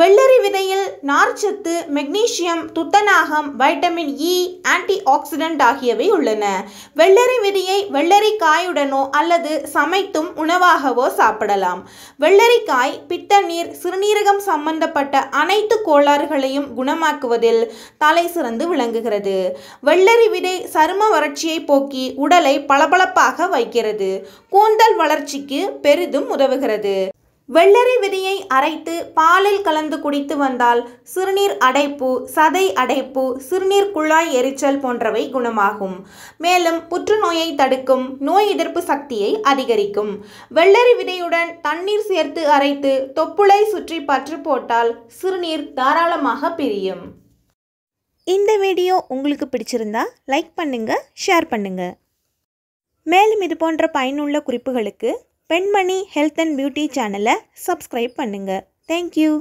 வெள்ளரி விதையில் நார்ச்சத்து மெக்னீசியம் துத்தநாகம் vitamin E e, antioxidant ஆகியவை உள்ளன வெள்ளரி விதையை வெள்ளரிக்காயுடனோ அல்லது சமைத்தும் உணவாகவோ சாப்பிடலாம் வெள்ளரிக்காய் பித்த நீர் சிறுநீரகம் சம்பந்தப்பட்ட அனைத்து கோளாறுகளையும் குணமாக்குவதில் தலை சிறந்து விளங்குகிறது வெள்ளரி விதை சரும வறட்சியை போக்கி உடலை பளபளப்பாக வைக்கிறது கூந்தல் வளர்ச்சிக்கு பெரிதும் உதவுகிறது வெள்ளரி விதியை அரைத்து பாலில் கலந்து குடித்து வந்தால் சிறுநீர் அடைப்பு சதை அடைப்பு சிறுநீர் குழாய் எரிச்சல் போன்றவை குணமாகும் மேலும் புற்றுநோயை தடுக்கும் நோய் எதிர்ப்பு சக்தியை அதிகரிக்கும் வெள்ளரி விதையுடன் தண்ணீர் சேர்த்து அரைத்து தொப்புளை சுற்றி பற்று போட்டால் சிறுநீர் தாராளமாக பிரியும் இந்த வீடியோ உங்களுக்கு பிடிச்சிருந்தா லைக் பண்ணுங்கள் ஷேர் பண்ணுங்கள் மேலும் இது போன்ற பயனுள்ள குறிப்புகளுக்கு பெண்மணி ஹெல்த் அண்ட் பியூட்டி சேனலை சப்ஸ்கிரைப் பண்ணுங்கள் தேங்க்யூ